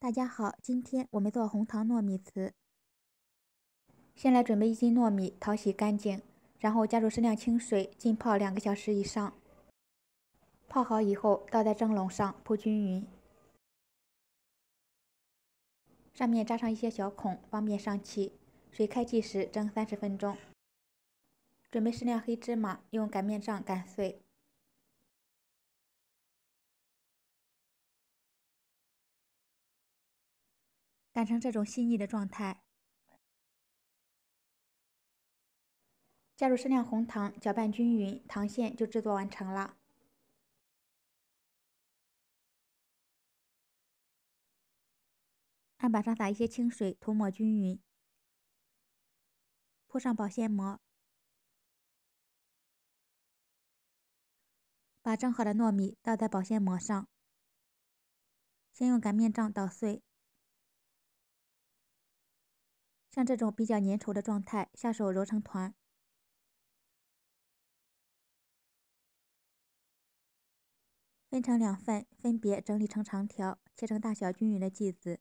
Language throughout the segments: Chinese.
大家好，今天我们做红糖糯米糍。先来准备一斤糯米，淘洗干净，然后加入适量清水，浸泡两个小时以上。泡好以后，倒在蒸笼上铺均匀，上面扎上一些小孔，方便上气。水开计时，蒸三十分钟。准备适量黑芝麻，用擀面杖擀碎。擀成这种细腻的状态，加入适量红糖，搅拌均匀，糖馅就制作完成了。案板上撒一些清水，涂抹均匀，铺上保鲜膜，把蒸好的糯米倒在保鲜膜上，先用擀面杖捣碎。像这种比较粘稠的状态，下手揉成团，分成两份，分别整理成长条，切成大小均匀的剂子，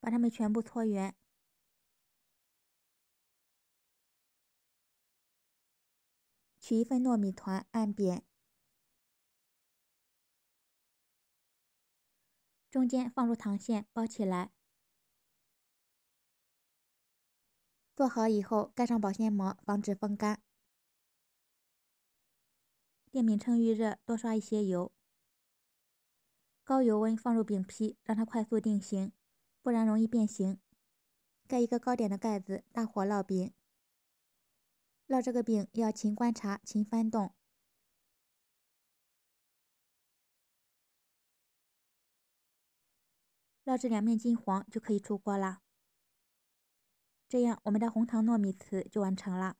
把它们全部搓圆。取一份糯米团，按扁。中间放入糖馅，包起来。做好以后，盖上保鲜膜，防止风干。电饼铛预热，多刷一些油。高油温放入饼皮，让它快速定型，不然容易变形。盖一个糕点的盖子，大火烙饼。烙这个饼要勤观察，勤翻动。烙至两面金黄，就可以出锅啦。这样，我们的红糖糯米糍就完成了。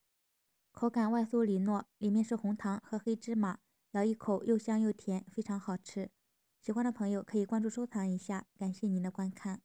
口感外酥里糯，里面是红糖和黑芝麻，咬一口又香又甜，非常好吃。喜欢的朋友可以关注收藏一下，感谢您的观看。